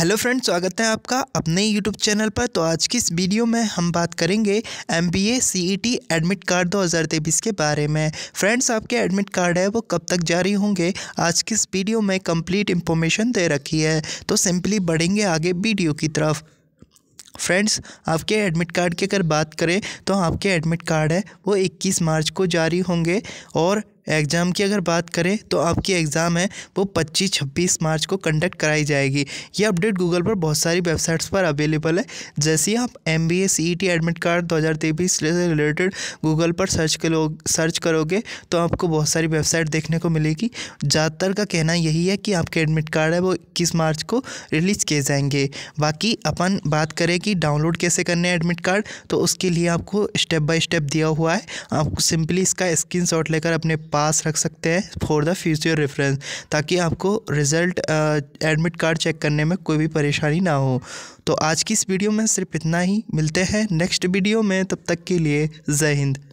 hello friends स्वागत है आपका अपने यूट्यूब चैनल पर तो आज की इस वीडियो में हम बात करेंगे M B A C E T admit card 2023 के बारे में फ्रेंड्स आपके एडमिट कार्ड है वो कब तक जारी होंगे आज की इस वीडियो में कंप्लीट इन्फॉर्मेशन दे रखी है तो सिंपली बढ़ेंगे आगे वीडियो की तरफ फ्रेंड्स आपके एडमिट कार्ड की अगर बात करें तो आपके एडमिट कार्ड है वो 21 मार्च को जारी होंगे और एग्ज़ाम की अगर बात करें तो आपकी एग्ज़ाम है वो 25-26 मार्च को कंडक्ट कराई जाएगी ये अपडेट गूगल पर बहुत सारी वेबसाइट्स पर अवेलेबल है जैसे ही आप M B S E T admit card दो हज़ार तेईस से रिलेटेड गूगल पर सर्च लोग सर्च करोगे तो आपको बहुत सारी वेबसाइट देखने को मिलेगी ज़्यादातर का कहना यही है कि आपके एडमिट कार्ड है वो इक्कीस मार्च को रिलीज़ किए जाएंगे बाकी अपन बात करें कि डाउनलोड कैसे करने हैं एडमिट कार्ड तो उसके लिए आपको स्टेप बाय स्टेप दिया हुआ है आपको सिंपली इसका स्क्रीन लेकर अपने पास रख सकते हैं फॉर द फ्यूचर रेफरेंस ताकि आपको रिज़ल्ट एडमिट कार्ड चेक करने में कोई भी परेशानी ना हो तो आज की इस वीडियो में सिर्फ इतना ही मिलते हैं नेक्स्ट वीडियो में तब तक के लिए जय हिंद